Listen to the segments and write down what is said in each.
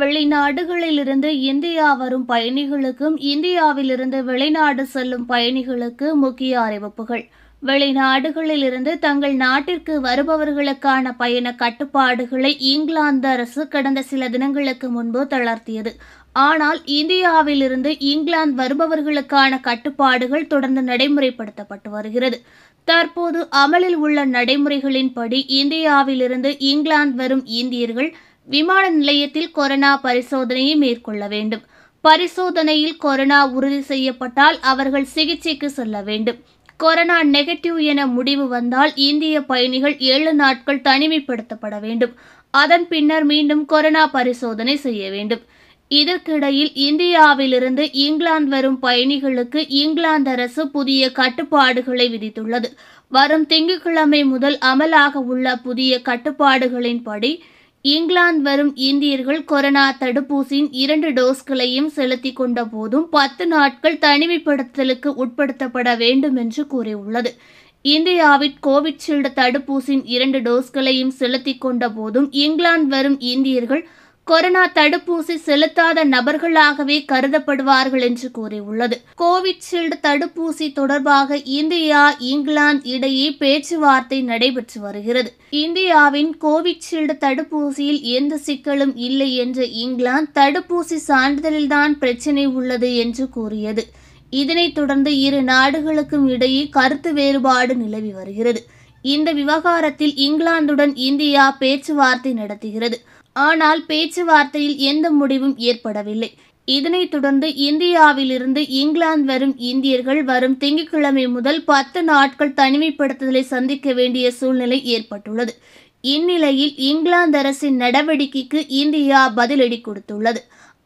வெளிநாடுகளிலிருந்து இந்தியா வரும் பயணிகளுக்கும் இந்தியாவிலிருந்து வெளிநாடு செல்லும் பயணிகளுக்கு முக்கிய அறிவிப்புகள் வெளிநாடுகளிலிருந்து தங்கள் நாட்டிற்கு வருபவர்களுக்கான பயண கட்டுப்பாடுகளை இங்கிலாந்து அரசு கடந்த சில தினங்களுக்கு முன்பு தளர்த்தியது ஆனால் இந்தியாவிலிருந்து இங்கிலாந்து வருபவர்களுக்கான கட்டுப்பாடுகள் தொடர்ந்து நடைமுறைப்படுத்தப்பட்டு வருகிறது தற்போது அமலில் உள்ள நடைமுறைகளின்படி இந்தியாவிலிருந்து இங்கிலாந்து வரும் இந்தியர்கள் விமான நிலையத்தில் கொரோனா பரிசோதனையை மேற்கொள்ள வேண்டும் பரிசோதனையில் கொரோனா உறுதி செய்யப்பட்டால் அவர்கள் சிகிச்சைக்கு செல்ல வேண்டும் கொரோனா நெகட்டிவ் என முடிவு வந்தால் இந்திய பயணிகள் ஏழு நாட்கள் தனிமைப்படுத்தப்பட வேண்டும் அதன் பின்னர் மீண்டும் கொரோனா பரிசோதனை செய்ய வேண்டும் இதற்கிடையில் இந்தியாவிலிருந்து இங்கிலாந்து வரும் பயணிகளுக்கு இங்கிலாந்து அரசு புதிய கட்டுப்பாடுகளை விதித்துள்ளது வரும் திங்கட்கிழமை முதல் அமலாக உள்ள புதிய கட்டுப்பாடுகளின்படி இங்கிலாந்து வரும் இந்தியர்கள் கொரோனா தடுப்பூசியின் இரண்டு டோஸ்களையும் செலுத்தி கொண்ட போதும் பத்து நாட்கள் தனிமைப்படுத்தலுக்கு உட்படுத்தப்பட வேண்டும் என்று கூறியுள்ளது இந்தியாவில் கோவிஷீல்டு தடுப்பூசியின் இரண்டு டோஸ்களையும் செலுத்தி கொண்ட போதும் இங்கிலாந்து வரும் இந்தியர்கள் கொரோனா தடுப்பூசி செலுத்தாத நபர்களாகவே கருதப்படுவார்கள் என்று கூறியுள்ளது கோவிஷீல்டு தடுப்பூசி தொடர்பாக இந்தியா இங்கிலாந்து இடையே பேச்சுவார்த்தை நடைபெற்று வருகிறது இந்தியாவின் கோவிஷீல்டு தடுப்பூசியில் எந்த சிக்கலும் இல்லை என்ற இங்கிலாந்து தடுப்பூசி சான்றிதழில்தான் பிரச்சினை உள்ளது என்று கூறியது இதனைத் தொடர்ந்து இரு நாடுகளுக்கும் இடையே கருத்து வேறுபாடு நிலவி வருகிறது இந்த விவகாரத்தில் இங்கிலாந்துடன் இந்தியா பேச்சுவார்த்தை நடத்துகிறது ஆனால் பேச்சுவார்த்தையில் எந்த முடிவும் ஏற்படவில்லை இதனைத் தொடர்ந்து இந்தியாவிலிருந்து இங்கிலாந்து வரும் இந்தியர்கள் வரும் திங்கட்கிழமை முதல் பத்து நாட்கள் தனிமைப்படுத்துதலை சந்திக்க வேண்டிய சூழ்நிலை ஏற்பட்டுள்ளது இந்நிலையில் இங்கிலாந்து அரசின் நடவடிக்கைக்கு இந்தியா பதிலடி கொடுத்துள்ளது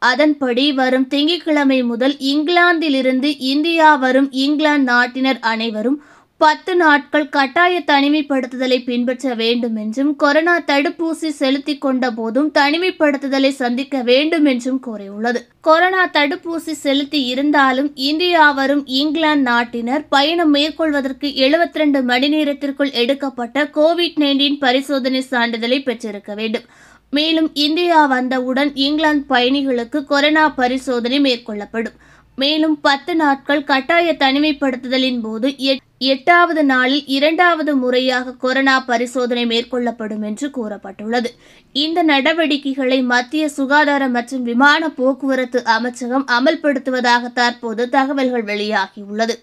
அதன்படி வரும் திங்கட்கிழமை முதல் இங்கிலாந்திலிருந்து இந்தியா வரும் இங்கிலாந்து நாட்டினர் அனைவரும் பத்து நாட்கள் கட்டாய தனிமைப்படுத்துதலை பின்பற்ற வேண்டும் என்றும் கொரோனா தடுப்பூசி செலுத்தி கொண்ட போதும் தனிமைப்படுத்துதலை சந்திக்க வேண்டும் என்றும் கூறியுள்ளது கொரோனா தடுப்பூசி செலுத்தி இருந்தாலும் இந்தியா வரும் இங்கிலாந்து நாட்டினர் பயணம் மேற்கொள்வதற்கு எழுபத்தி ரெண்டு மணி நேரத்திற்குள் எடுக்கப்பட்ட கோவிட் நைன்டீன் பரிசோதனை சான்றிதழை பெற்றிருக்க வேண்டும் மேலும் இந்தியா வந்தவுடன் இங்கிலாந்து பயணிகளுக்கு கொரோனா பரிசோதனை மேற்கொள்ளப்படும் மேலும் பத்து நாட்கள் கட்டாய தனிமைப்படுத்துதலின் போது எட்டாவது நாளில் இரண்டாவது முறையாக கொரோனா பரிசோதனை மேற்கொள்ளப்படும் என்று கூறப்பட்டுள்ளது இந்த நடவடிக்கைகளை மத்திய சுகாதார மற்றும் விமான போக்குவரத்து அமைச்சகம் அமல்படுத்துவதாக தற்போது தகவல்கள் வெளியாகியுள்ளது